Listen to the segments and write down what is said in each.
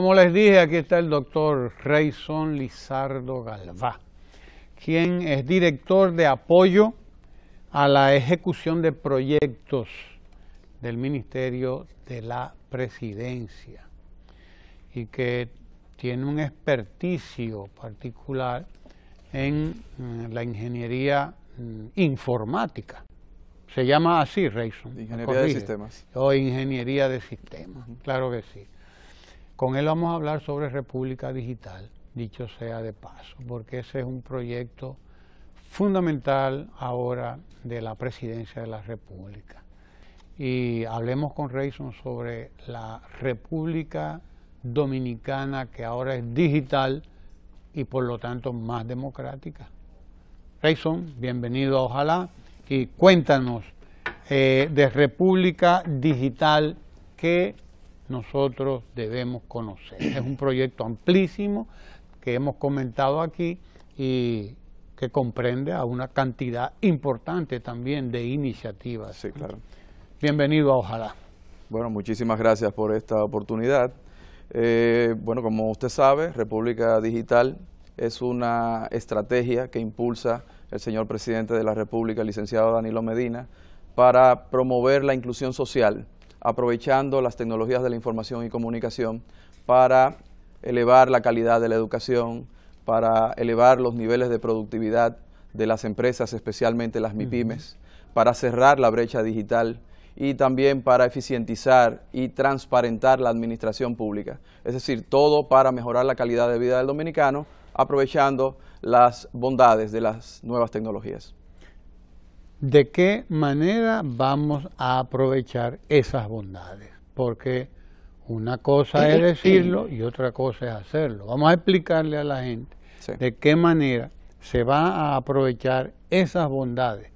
Como les dije, aquí está el doctor Rayson Lizardo Galvá, quien es director de apoyo a la ejecución de proyectos del Ministerio de la Presidencia y que tiene un experticio particular en mm, la ingeniería mm, informática. Se llama así, Rayson. Ingeniería de sistemas. O ingeniería de sistemas, claro que sí. Con él vamos a hablar sobre República Digital, dicho sea de paso, porque ese es un proyecto fundamental ahora de la presidencia de la República. Y hablemos con Rayson sobre la República Dominicana, que ahora es digital y por lo tanto más democrática. Rayson, bienvenido Ojalá y cuéntanos eh, de República Digital, qué nosotros debemos conocer. Es un proyecto amplísimo que hemos comentado aquí y que comprende a una cantidad importante también de iniciativas. Bienvenido a Ojalá. Bueno, muchísimas gracias por esta oportunidad. Eh, bueno, como usted sabe, República Digital es una estrategia que impulsa el señor presidente de la República, el licenciado Danilo Medina, para promover la inclusión social aprovechando las tecnologías de la información y comunicación para elevar la calidad de la educación, para elevar los niveles de productividad de las empresas, especialmente las MIPIMES, para cerrar la brecha digital y también para eficientizar y transparentar la administración pública. Es decir, todo para mejorar la calidad de vida del dominicano, aprovechando las bondades de las nuevas tecnologías de qué manera vamos a aprovechar esas bondades, porque una cosa es decirlo y otra cosa es hacerlo. Vamos a explicarle a la gente de qué manera se va a aprovechar esas bondades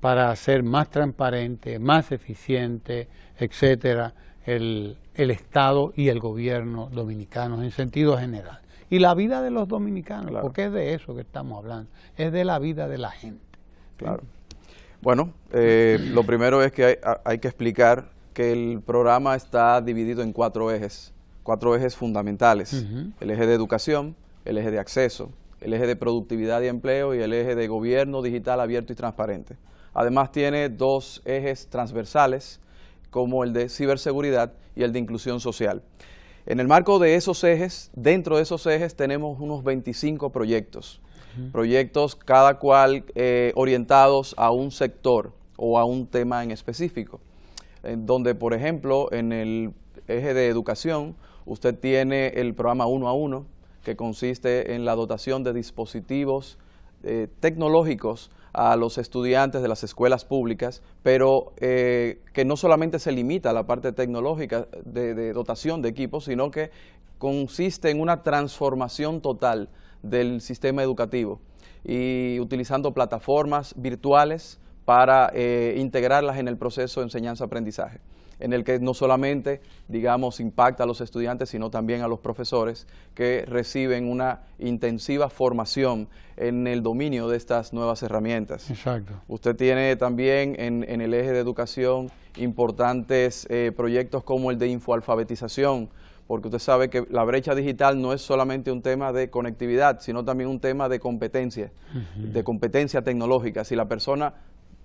para hacer más transparente, más eficiente, etcétera, el, Estado y el gobierno dominicanos en sentido general. Y la vida de los dominicanos, porque es de eso que estamos hablando, es de la vida de la gente. Claro. Bueno, eh, lo primero es que hay, que explicar que el programa está dividido en cuatro ejes, cuatro ejes fundamentales. El eje de educación, el eje de acceso, el eje de productividad y empleo y el eje de gobierno digital abierto y transparente. Además tiene dos ejes transversales como el de ciberseguridad y el de inclusión social. En el marco de esos ejes, dentro de esos ejes tenemos unos 25 proyectos proyectos cada cual eh, orientados a un sector o a un tema en específico, en donde, por ejemplo, en el eje de educación, usted tiene el programa uno a uno, que consiste en la dotación de dispositivos eh, tecnológicos a los estudiantes de las escuelas públicas, pero eh, que no solamente se limita a la parte tecnológica de, dotación de equipos, sino que consiste en una transformación total del sistema educativo y utilizando plataformas virtuales para eh, integrarlas en el proceso de enseñanza-aprendizaje, en el que no solamente, digamos, impacta a los estudiantes, sino también a los profesores que reciben una intensiva formación en el dominio de estas nuevas herramientas. Exacto. Usted tiene también en, el eje de educación importantes eh, proyectos como el de infoalfabetización, porque usted sabe que la brecha digital no es solamente un tema de conectividad, sino también un tema de competencia, de competencia tecnológica. Si la persona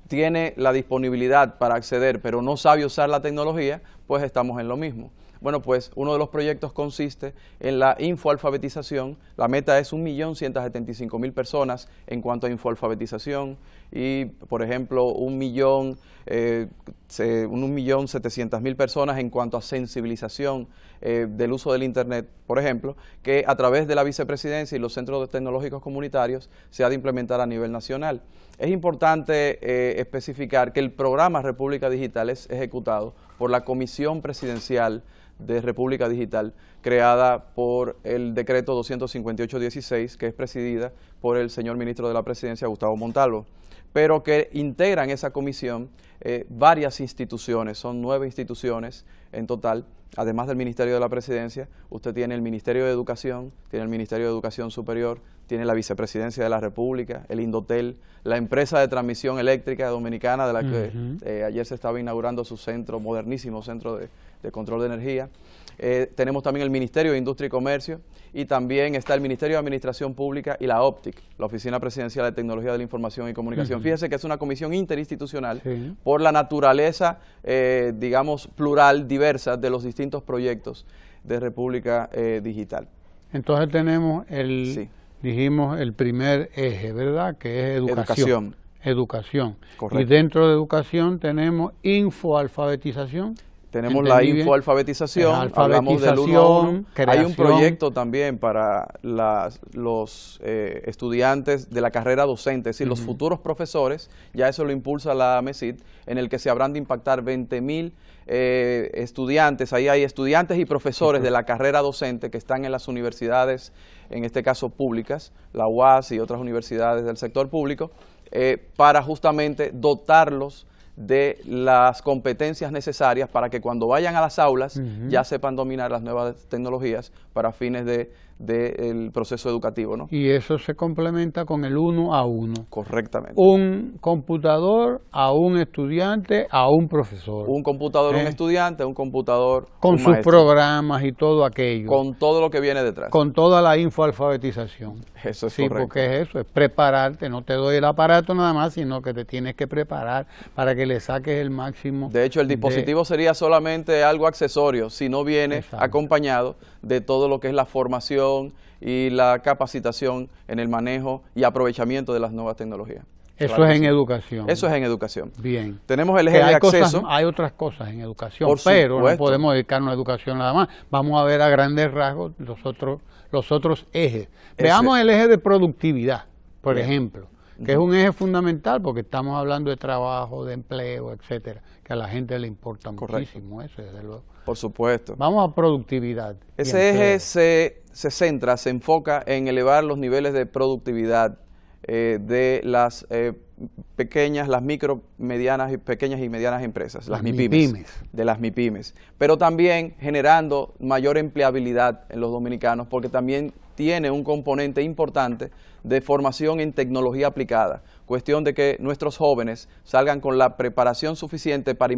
tiene la disponibilidad para acceder, pero no sabe usar la tecnología, pues estamos en lo mismo. Bueno, pues uno de los proyectos consiste en la infoalfabetización. La meta es 1.175.000 personas en cuanto a infoalfabetización y, por ejemplo, 1.700.000 eh, personas en cuanto a sensibilización eh, del uso del Internet, por ejemplo, que a través de la vicepresidencia y los centros tecnológicos comunitarios se ha de implementar a nivel nacional. Es importante eh, especificar que el programa República Digital es ejecutado por la Comisión Presidencial de República Digital, creada por el decreto 258-16, que es presidida por el señor ministro de la Presidencia, Gustavo Montalvo, pero que integran esa comisión eh, varias instituciones, son nueve instituciones en total, además del Ministerio de la Presidencia, usted tiene el Ministerio de Educación, tiene el Ministerio de Educación Superior, tiene la vicepresidencia de la República, el Indotel, la empresa de transmisión eléctrica dominicana, de la que eh, ayer se estaba inaugurando su centro, modernísimo centro de, control de energía. Eh, tenemos también el Ministerio de Industria y Comercio y también está el Ministerio de Administración Pública y la OPTIC, la Oficina Presidencial de Tecnología de la Información y Comunicación. Fíjese que es una comisión interinstitucional por la naturaleza, eh, digamos, plural, diversa de los distintos proyectos de República Digital. Entonces tenemos el dijimos el primer eje, ¿verdad? Que es educación. Educación. Y dentro de educación tenemos infoalfabetización. Tenemos la infoalfabetización, hablamos del Hay un proyecto también para los eh, estudiantes de la carrera docente, es decir, los futuros profesores, ya eso lo impulsa la MESID, en el que se habrán de impactar 20 mil eh, estudiantes, ahí hay estudiantes y profesores de la carrera docente que están en las universidades, en este caso públicas, la UAS y otras universidades del sector público, eh, para justamente dotarlos de las competencias necesarias para que cuando vayan a las aulas ya sepan dominar las nuevas tecnologías para fines de del proceso educativo. ¿no? Y eso se complementa con el uno a uno. Correctamente. Un computador a un estudiante a un profesor. Un computador a un ¿Eh? estudiante, un computador. Con sus programas y todo aquello. Con todo lo que viene detrás. Con toda la infoalfabetización. Eso es sí, porque es eso, es prepararte. No te doy el aparato nada más, sino que te tienes que preparar para que le saques el máximo. De hecho, el dispositivo sería solamente algo accesorio si no viene acompañado de todo lo que es la formación y la capacitación en el manejo y aprovechamiento de las nuevas tecnologías. Eso es en educación. Eso es en educación. Bien. Tenemos el eje de acceso. hay otras cosas en educación, pero no podemos dedicarnos a educación nada más. Vamos a ver a grandes rasgos los otros, los otros ejes. Veamos el eje de productividad, por ejemplo que es un eje fundamental porque estamos hablando de trabajo, de empleo, etcétera, que a la gente le importa muchísimo eso, desde luego. Por supuesto. Vamos a productividad. Ese eje se, se, centra, se enfoca en elevar los niveles de productividad eh, de las eh, pequeñas, las micro, medianas y pequeñas y medianas empresas, las, mipymes, de las MIPIMES, pero también generando mayor empleabilidad en los dominicanos porque también tiene un componente importante de formación en tecnología aplicada, cuestión de que nuestros jóvenes salgan con la preparación suficiente para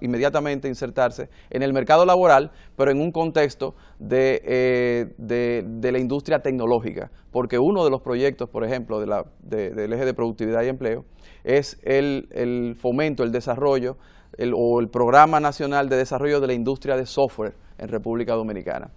inmediatamente insertarse en el mercado laboral, pero en un contexto eh, de, la industria tecnológica, porque uno de los proyectos, por ejemplo, de la, del eje de productividad y empleo, es el, fomento, el desarrollo o el Programa Nacional de Desarrollo de la Industria de Software en República Dominicana.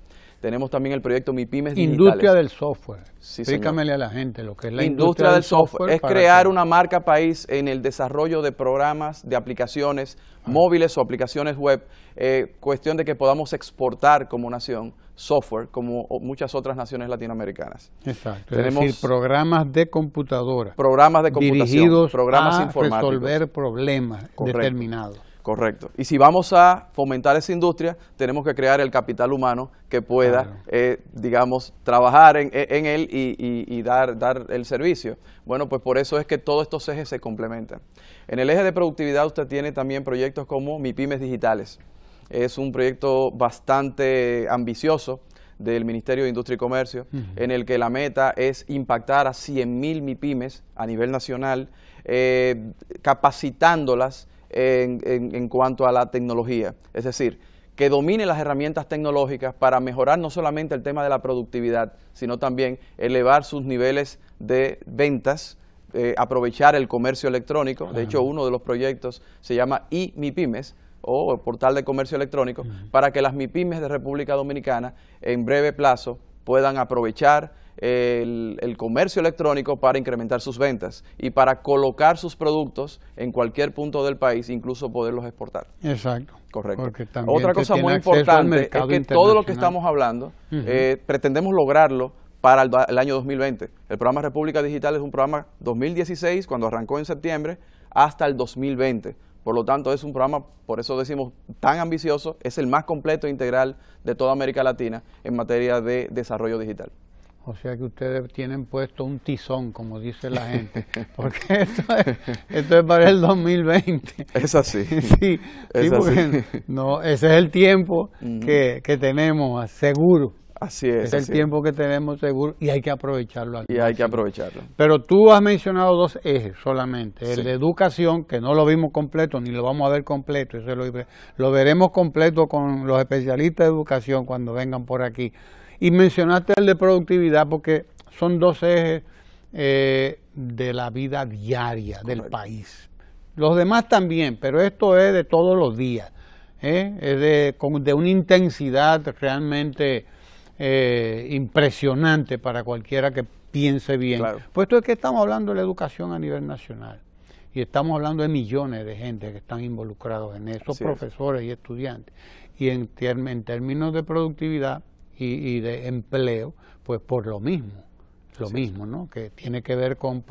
Tenemos también el proyecto Mi Pymes Industria del software. Sí, Explícamele a la gente lo que es la industria, del, software. Es crear una marca país en el desarrollo de programas, de aplicaciones ah. móviles o aplicaciones web. Eh, cuestión de que podamos exportar como nación software como muchas otras naciones latinoamericanas. Exacto. Tenemos decir, programas de computadora. Programas de computación. Dirigidos programas a resolver problemas determinados. Correcto. Y si vamos a fomentar esa industria, tenemos que crear el capital humano que pueda, eh, digamos, trabajar en, e, en él y, dar, dar el servicio. Bueno, pues por eso es que todos estos ejes se complementan. En el eje de productividad usted tiene también proyectos como MIPIMES Digitales. Es un proyecto bastante ambicioso del Ministerio de Industria y Comercio, en el que la meta es impactar a 100.000 MIPIMES a nivel nacional, eh, capacitándolas en, cuanto a la tecnología. Es decir, que domine las herramientas tecnológicas para mejorar no solamente el tema de la productividad, sino también elevar sus niveles de ventas, eh, aprovechar el comercio electrónico. De hecho, uno de los proyectos se llama iMIPYMES o portal de comercio electrónico, para que las MIPYMES de República Dominicana en breve plazo puedan aprovechar el, comercio electrónico para incrementar sus ventas y para colocar sus productos en cualquier punto del país, incluso poderlos exportar. Exacto. Correcto. Otra cosa muy importante es que todo lo que estamos hablando eh, pretendemos lograrlo para el, el, año 2020. El programa República Digital es un programa 2016, cuando arrancó en septiembre, hasta el 2020. Por lo tanto, es un programa, por eso decimos, tan ambicioso, es el más completo e integral de toda América Latina en materia de desarrollo digital. O sea que ustedes tienen puesto un tizón, como dice la gente, porque esto es, para el 2020. Es así. Sí, es no, ese es el tiempo que, que tenemos seguro. Así es. Es el tiempo que tenemos seguro y hay que aprovecharlo. Aquí, y hay que aprovecharlo. Pero tú has mencionado dos ejes solamente. El de educación, que no lo vimos completo, ni lo vamos a ver completo. Eso lo, lo veremos completo con los especialistas de educación cuando vengan por aquí. Y mencionaste el de productividad porque son dos ejes eh, de la vida diaria del país. Los demás también, pero esto es de todos los días. ¿eh? Es de, de una intensidad realmente eh, impresionante para cualquiera que piense bien. Puesto pues es que estamos hablando de la educación a nivel nacional y estamos hablando de millones de gente que están involucrados en eso, profesores y estudiantes. Y en, términos de productividad y, de empleo, pues por lo mismo, lo mismo, ¿no? Que tiene que ver con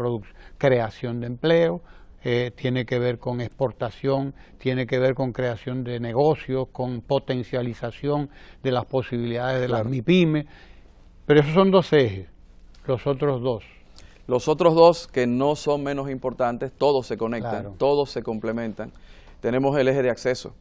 creación de empleo, eh, tiene que ver con exportación, tiene que ver con creación de negocios, con potencialización de las posibilidades de las MIPYME. Pero esos son dos ejes, los otros dos. Los otros dos que no son menos importantes, todos se conectan, todos se complementan. Tenemos el eje de acceso,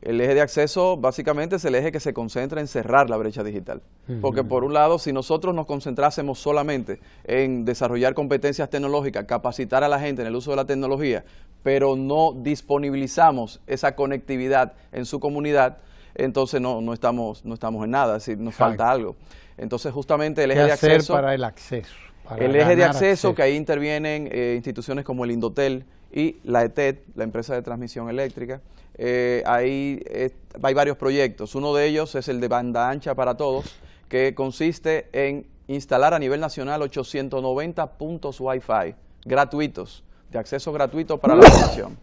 el eje de acceso básicamente es el eje que se concentra en cerrar la brecha digital. Porque por un lado, si nosotros nos concentrásemos solamente en desarrollar competencias tecnológicas, capacitar a la gente en el uso de la tecnología, pero no disponibilizamos esa conectividad en su comunidad, entonces no, no, estamos, no estamos en nada, es nos falta algo. Entonces justamente el eje de acceso... para el acceso? el eje de acceso, que ahí intervienen eh, instituciones como el Indotel y la ETED, la empresa de transmisión eléctrica, eh, ahí eh, hay, varios proyectos. Uno de ellos es el de banda ancha para todos, que consiste en instalar a nivel nacional 890 puntos Wi-Fi gratuitos, de acceso gratuito para la uh. población.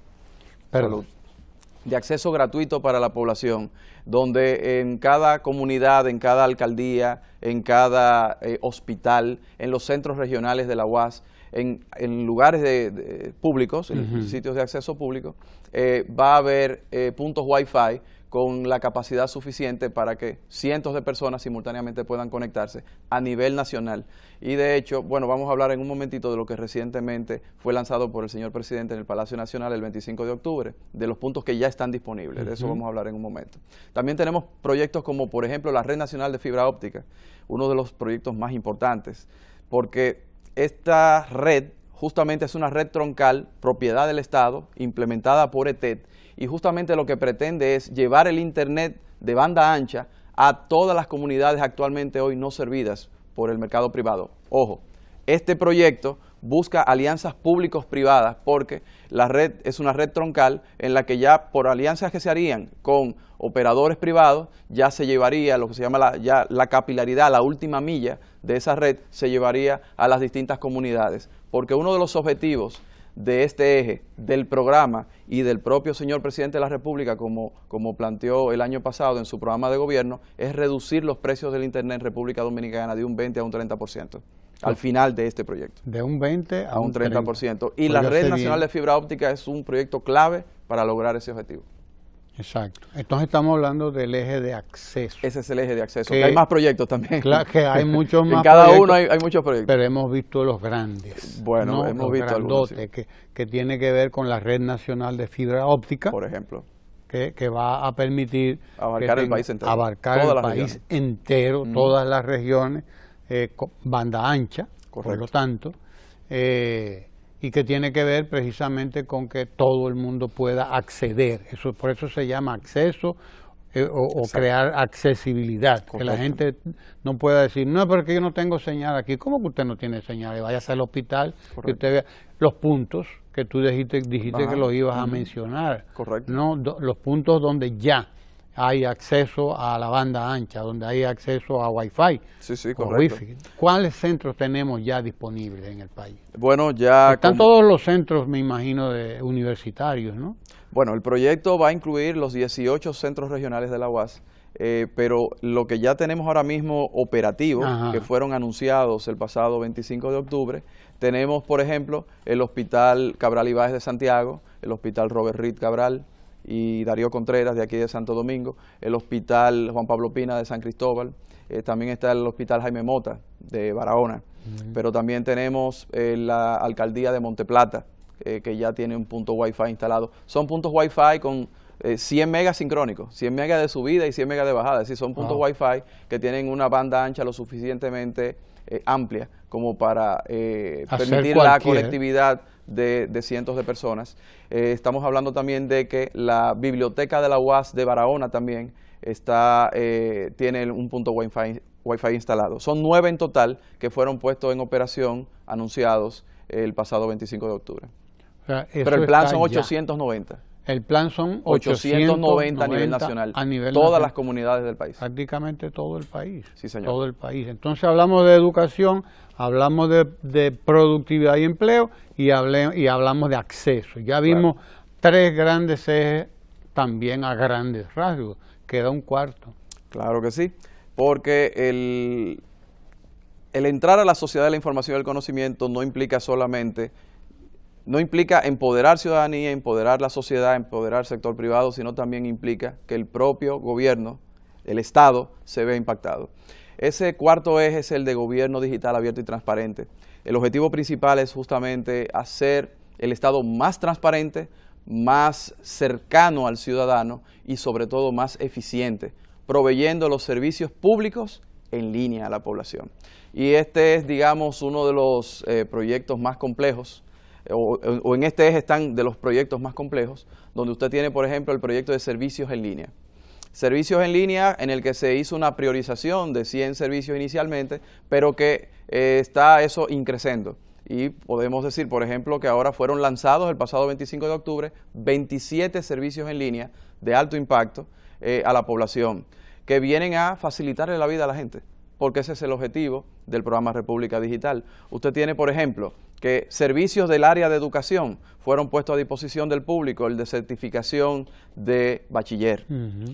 Perdón. De acceso gratuito para la población, donde en cada comunidad, en cada alcaldía, en cada eh, hospital, en los centros regionales de la UAS, en, lugares públicos, en sitios de acceso público, eh, va a haber eh, puntos Wi-Fi con la capacidad suficiente para que cientos de personas simultáneamente puedan conectarse a nivel nacional. Y de hecho, bueno, vamos a hablar en un momentito de lo que recientemente fue lanzado por el señor presidente en el Palacio Nacional el 25 de octubre, de los puntos que ya están disponibles, de eso vamos a hablar en un momento. También tenemos proyectos como, por ejemplo, la Red Nacional de Fibra Óptica, uno de los proyectos más importantes, porque esta red justamente es una red troncal, propiedad del Estado, implementada por ETED, y justamente lo que pretende es llevar el Internet de banda ancha a todas las comunidades actualmente hoy no servidas por el mercado privado. Ojo, este proyecto busca alianzas públicos privadas porque la red es una red troncal en la que ya por alianzas que se harían con operadores privados ya se llevaría lo que se llama la, ya la capilaridad, la última milla de esa red se llevaría a las distintas comunidades porque uno de los objetivos de este eje, del programa y del propio señor presidente de la República, como, como, planteó el año pasado en su programa de gobierno, es reducir los precios del Internet en República Dominicana de un 20 a un 30% al final de este proyecto. De un 20 a un, 30%. Y pues la Red Nacional de Fibra Óptica es un proyecto clave para lograr ese objetivo. Exacto. Entonces estamos hablando del eje de acceso. Ese es el eje de acceso. Que, hay más proyectos también. que hay muchos más. en cada uno hay, muchos proyectos. Pero hemos visto los grandes. Bueno, hemos visto algunos, que, tiene que ver con la red nacional de fibra óptica. Por ejemplo. Que, que va a permitir abarcar el país entero, país entero, mm. todas las regiones eh, banda ancha, por lo tanto, eh, y que tiene que ver precisamente con que todo el mundo pueda acceder. Eso por eso se llama acceso eh, o, crear accesibilidad, que la gente no pueda decir, no, porque yo no tengo señal aquí. ¿Cómo que usted no tiene señal? Vaya al hospital, usted vea los puntos que tú dijiste, dijiste que los ibas a mencionar. Correcto. No, los puntos donde ya hay acceso a la banda ancha, donde hay acceso a Wi-Fi. Sí, sí, correcto. Wifi. ¿Cuáles centros tenemos ya disponibles en el país? Bueno, ya... Están todos los centros, me imagino, de universitarios, ¿no? Bueno, el proyecto va a incluir los 18 centros regionales de la UAS, eh, pero lo que ya tenemos ahora mismo operativo, que fueron anunciados el pasado 25 de octubre, tenemos, por ejemplo, el Hospital Cabral Ibáez de Santiago, el Hospital Robert Reed Cabral, y Darío Contreras de aquí de Santo Domingo, el Hospital Juan Pablo Pina de San Cristóbal, eh, también está el Hospital Jaime Mota de Barahona, pero también tenemos eh, la Alcaldía de Monteplata, eh, que ya tiene un punto Wi-Fi instalado. Son puntos Wi-Fi con 100 eh, megas sincrónicos, 100 megas de subida y 100 megas de bajada, es decir, son puntos wifi Wi-Fi que tienen una banda ancha lo suficientemente eh, amplia como para eh, permitir la colectividad de, cientos de personas. estamos hablando también de que la biblioteca de la UAS de Barahona también está, tiene un punto Wi-Fi, wifi instalado. Son nueve en total que fueron puestos en operación, anunciados el pasado 25 de octubre. Pero el plan son 890. El plan son 890 a nivel nacional. todas las comunidades del país. Prácticamente todo el país. Sí, señor. Todo el país. Entonces hablamos de educación, hablamos de, productividad y empleo y, hablamos de acceso. Ya vimos tres grandes ejes también a grandes rasgos. Queda un cuarto. Claro que sí, porque el, el entrar a la sociedad de la información y el conocimiento no implica solamente no implica empoderar ciudadanía, empoderar la sociedad, empoderar el sector privado, sino también implica que el propio gobierno, el Estado, se vea impactado. Ese cuarto eje es el de gobierno digital abierto y transparente. El objetivo principal es justamente hacer el Estado más transparente, más cercano al ciudadano y sobre todo más eficiente, proveyendo los servicios públicos en línea a la población. Y este es, digamos, uno de los eh, proyectos más complejos o, en este eje están de los proyectos más complejos, donde usted tiene, por ejemplo, el proyecto de servicios en línea. Servicios en línea en el que se hizo una priorización de 100 servicios inicialmente, pero que eh, está eso increciendo. Y podemos decir, por ejemplo, que ahora fueron lanzados el pasado 25 de octubre 27 servicios en línea de alto impacto eh, a la población, que vienen a facilitarle la vida a la gente porque ese es el objetivo del programa República Digital. Usted tiene, por ejemplo, que servicios del área de educación fueron puestos a disposición del público, el de certificación de bachiller,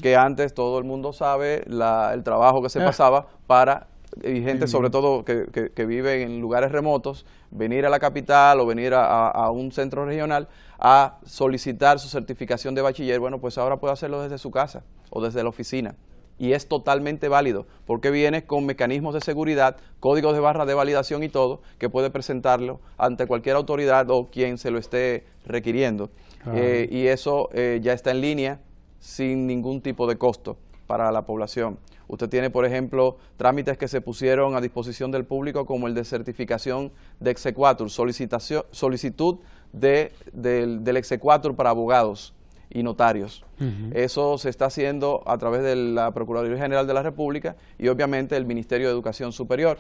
que antes todo el mundo sabe el trabajo que se eh. pasaba para eh, y gente sobre todo que, vive en lugares remotos, venir a la capital o venir a, un centro regional a solicitar su certificación de bachiller, bueno, pues ahora puede hacerlo desde su casa o desde la oficina y es totalmente válido porque viene con mecanismos de seguridad, códigos de barra de validación y todo que puede presentarlo ante cualquier autoridad o quien se lo esté requiriendo. Eh, y eso eh, ya está en línea sin ningún tipo de costo para la población. Usted tiene, por ejemplo, trámites que se pusieron a disposición del público como el de certificación de exequatur, solicitación, solicitud de, del, del exequatur para abogados y notarios. Eso se está haciendo a través de la Procuraduría General de la República y obviamente el Ministerio de Educación Superior.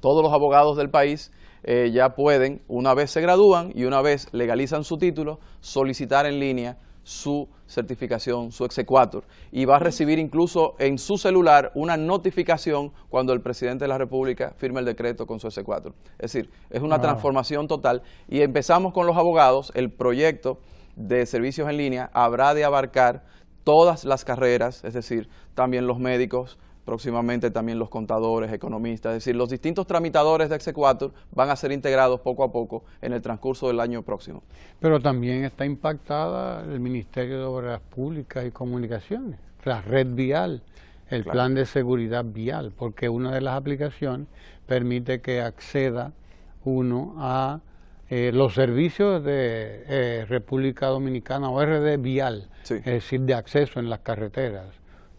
Todos los abogados del país eh, ya pueden, una vez se gradúan y una vez legalizan su título, solicitar en línea su certificación, su exequatur, y va a recibir incluso en su celular una notificación cuando el presidente de la República firme el decreto con su exequatur. Es decir, es una transformación total y empezamos con los abogados, el proyecto de servicios en línea habrá de abarcar todas las carreras, es decir, también los médicos, próximamente también los contadores, economistas, es decir, los distintos tramitadores de Exequatur van a ser integrados poco a poco en el transcurso del año próximo. Pero también está impactada el Ministerio de Obras Públicas y Comunicaciones, la red vial, el plan de seguridad vial, porque una de las aplicaciones permite que acceda uno a eh, los servicios de eh, República Dominicana o RD vial, es decir, de acceso en las carreteras.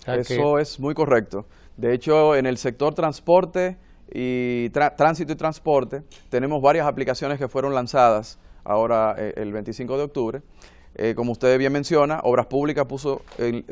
Eso es muy correcto. De hecho, en el sector transporte y tránsito y transporte tenemos varias aplicaciones que fueron lanzadas ahora eh, el 25 de octubre. como usted bien menciona, Obras Públicas puso,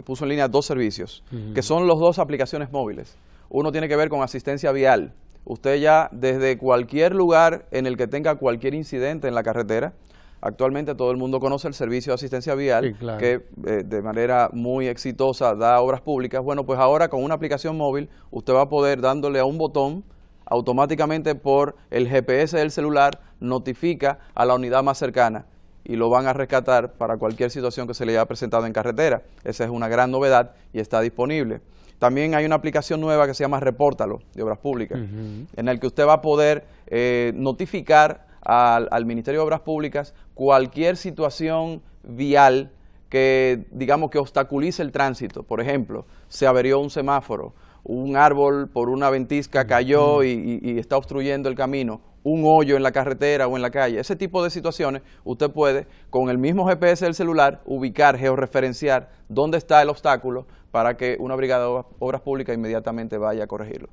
puso en línea dos servicios, que son los dos aplicaciones móviles. Uno tiene que ver con asistencia vial, Usted ya desde cualquier lugar en el que tenga cualquier incidente en la carretera, actualmente todo el mundo conoce el servicio de asistencia vial, que eh, de manera muy exitosa da obras públicas. Bueno, pues ahora con una aplicación móvil usted va a poder dándole a un botón automáticamente por el GPS del celular notifica a la unidad más cercana y lo van a rescatar para cualquier situación que se le haya presentado en carretera. Esa es una gran novedad y está disponible. También hay una aplicación nueva que se llama Repórtalo de Obras Públicas, en el que usted va a poder eh, notificar al, Ministerio de Obras Públicas cualquier situación vial que, digamos, que obstaculice el tránsito. Por ejemplo, se averió un semáforo, un árbol por una ventisca cayó y está obstruyendo el camino un hoyo en la carretera o en la calle. Ese tipo de situaciones usted puede, con el mismo GPS del celular, ubicar, georreferenciar dónde está el obstáculo para que una brigada de obras públicas inmediatamente vaya a corregirlo.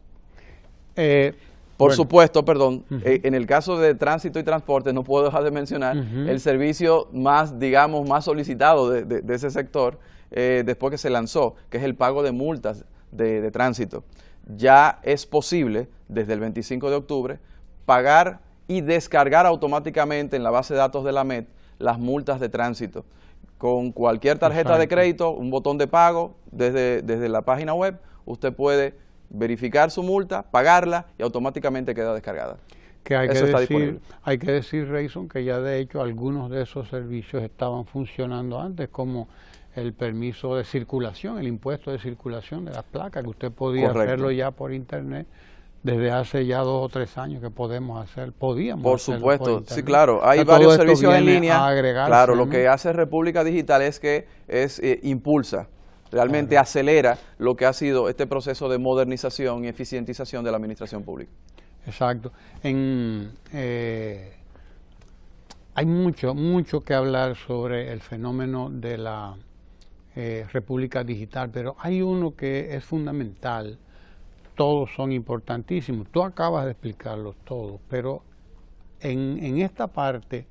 Eh, por supuesto, perdón, eh, en el caso de tránsito y transporte no puedo dejar de mencionar el servicio más, digamos, más solicitado de, ese sector eh, después que se lanzó, que es el pago de multas de tránsito. Ya es posible desde el 25 de octubre pagar y descargar automáticamente en la base de datos de la MED las multas de tránsito. Con cualquier tarjeta de crédito, un botón de pago desde, desde la página web, usted puede verificar su multa, pagarla y automáticamente queda descargada. Que hay, que decir, hay que decir, Rayson, que ya de hecho algunos de esos servicios estaban funcionando antes, como el permiso de circulación, el impuesto de circulación de las placas, que usted podía hacerlo ya por internet desde hace ya dos o tres años que podemos hacer, podíamos. Por supuesto, sí, claro, hay varios servicios en línea. Claro, lo que hace República Digital es que es eh, impulsa, realmente acelera lo que ha sido este proceso de modernización y eficientización de la administración pública. Exacto. En, eh, hay mucho, mucho que hablar sobre el fenómeno de la eh, República Digital, pero hay uno que es fundamental todos son importantísimos. Tú acabas de explicarlos todos, pero en, esta parte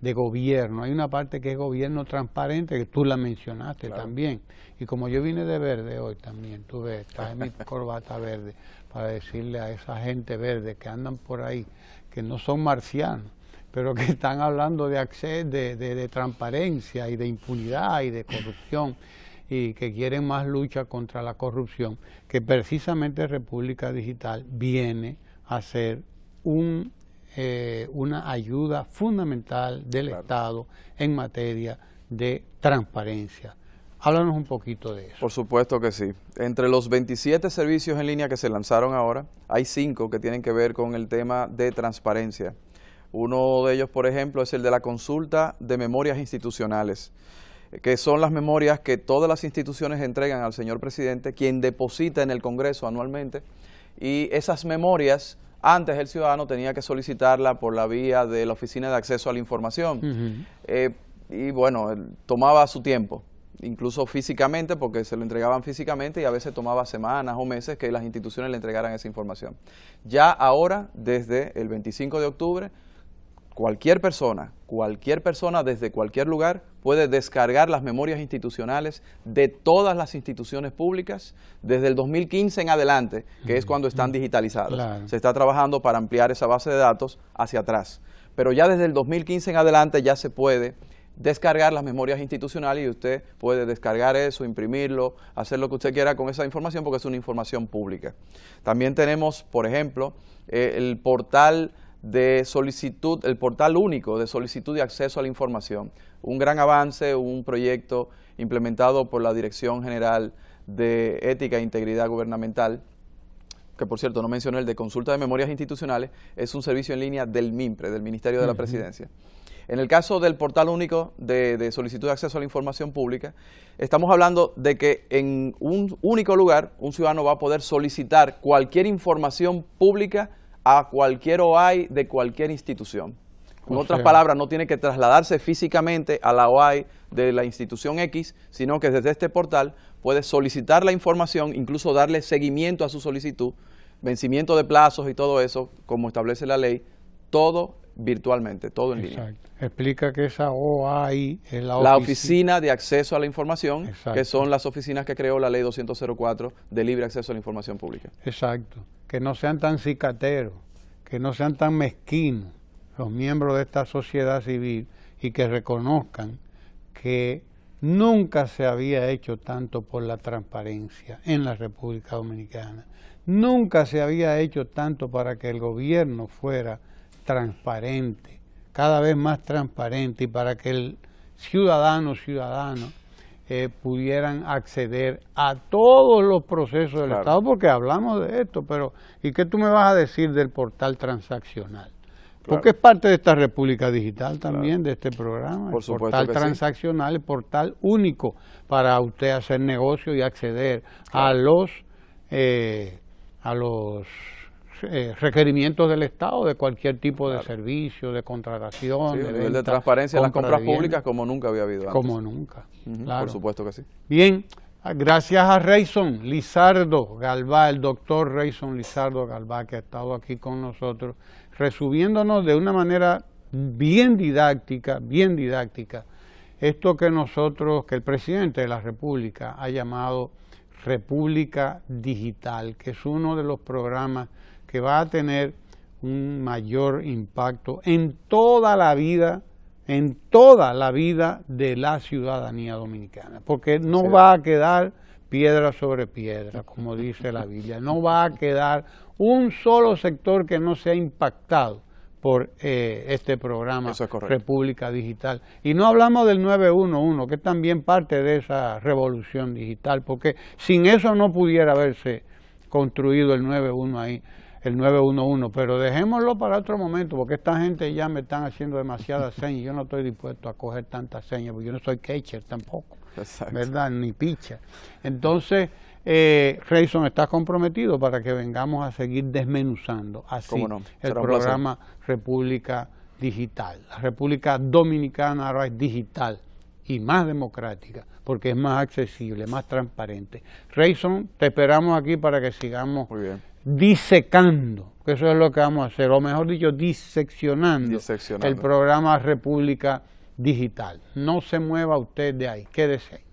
de gobierno, hay una parte que es gobierno transparente, que tú la mencionaste también. Y como yo vine de verde hoy también, tú ves, traje mi corbata verde para decirle a esa gente verde que andan por ahí, que no son marcianos, pero que están hablando de, acceso, de, de transparencia y de impunidad y de corrupción y que quieren más lucha contra la corrupción, que precisamente República Digital viene a ser un, eh, una ayuda fundamental del Estado en materia de transparencia. Háblanos un poquito de eso. Por supuesto que sí. Entre los 27 servicios en línea que se lanzaron ahora, hay cinco que tienen que ver con el tema de transparencia. Uno de ellos, por ejemplo, es el de la consulta de memorias institucionales que son las memorias que todas las instituciones entregan al señor presidente, quien deposita en el Congreso anualmente, y esas memorias antes el ciudadano tenía que solicitarla por la vía de la Oficina de Acceso a la Información. Eh, y bueno, tomaba su tiempo, incluso físicamente, porque se lo entregaban físicamente y a veces tomaba semanas o meses que las instituciones le entregaran esa información. Ya ahora, desde el 25 de octubre, cualquier persona, cualquier persona desde cualquier lugar puede descargar las memorias institucionales de todas las instituciones públicas desde el 2015 en adelante, que es cuando están digitalizadas. Se está trabajando para ampliar esa base de datos hacia atrás. Pero ya desde el 2015 en adelante ya se puede descargar las memorias institucionales y usted puede descargar eso, imprimirlo, hacer lo que usted quiera con esa información porque es una información pública. También tenemos, por ejemplo, eh, el portal de solicitud, el portal único de solicitud de acceso a la información. Un gran avance, un proyecto implementado por la Dirección General de Ética e Integridad Gubernamental, que por cierto no mencioné, el de consulta de memorias institucionales, es un servicio en línea del MIMPRE, del Ministerio de la Presidencia. En el caso del portal único de, solicitud de acceso a la información pública, estamos hablando de que en un único lugar un ciudadano va a poder solicitar cualquier información pública a cualquier OAI de cualquier institución. En otras palabras, no tiene que trasladarse físicamente a la OAI de la institución X, sino que desde este portal puede solicitar la información, incluso darle seguimiento a su solicitud, vencimiento de plazos y todo eso, como establece la ley, todo virtualmente, todo en Exacto. Explica que esa OAI es la, la oficina. de Acceso a la Información, que son las oficinas que creó la Ley 204 de Libre Acceso a la Información Pública. Exacto que no sean tan cicateros, que no sean tan mezquinos los miembros de esta sociedad civil y que reconozcan que nunca se había hecho tanto por la transparencia en la República Dominicana. Nunca se había hecho tanto para que el gobierno fuera transparente, cada vez más transparente y para que el ciudadano, ciudadano, eh, pudieran acceder a todos los procesos del Estado, porque hablamos de esto, pero ¿y qué tú me vas a decir del portal transaccional? Porque es parte de esta República Digital también, de este programa, el portal transaccional, el portal único para usted hacer negocio y acceder a los... Eh, a los eh, requerimientos del Estado de cualquier tipo de servicio, de contratación. de, nivel de transparencia en las compras públicas como nunca había habido Como nunca, Por supuesto que sí. Bien, ah, gracias a Rayson Lizardo Galvá, el doctor Rayson Lizardo Galvá, que ha estado aquí con nosotros, resumiéndonos de una manera bien didáctica, bien didáctica, esto que nosotros, que el presidente de la República ha llamado República Digital, que es uno de los programas va a tener un mayor impacto en toda la vida, en toda la vida de la ciudadanía dominicana, porque no va a quedar piedra sobre piedra, como dice la Biblia, no va a quedar un solo sector que no sea impactado por eh, este programa República Digital. Y no hablamos del 911, que es también parte de esa revolución digital, porque sin eso no pudiera haberse construido el 911 ahí el 911, pero dejémoslo para otro momento, porque esta gente ya me están haciendo demasiadas señas, yo no estoy dispuesto a coger tantas señas, porque yo no soy catcher tampoco, ¿verdad? Ni picha. Entonces, eh, Rayson está comprometido para que vengamos a seguir desmenuzando así el programa República Digital. La República Dominicana ahora es digital y más democrática, porque es más accesible, más transparente. Rayson, te esperamos aquí para que sigamos disecando, que eso es lo que vamos a hacer, o mejor dicho, diseccionando, el programa República Digital. No se mueva usted de ahí, quédese ahí.